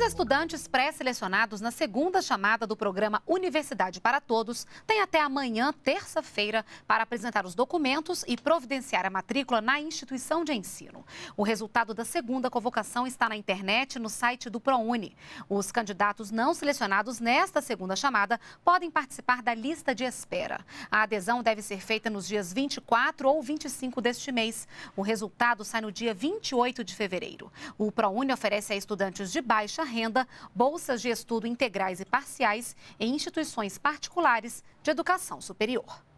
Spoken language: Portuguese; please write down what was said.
Os estudantes pré-selecionados na segunda chamada do programa Universidade para Todos têm até amanhã, terça-feira, para apresentar os documentos e providenciar a matrícula na instituição de ensino. O resultado da segunda convocação está na internet no site do ProUni. Os candidatos não selecionados nesta segunda chamada podem participar da lista de espera. A adesão deve ser feita nos dias 24 ou 25 deste mês. O resultado sai no dia 28 de fevereiro. O ProUni oferece a estudantes de baixa renda, bolsas de estudo integrais e parciais em instituições particulares de educação superior.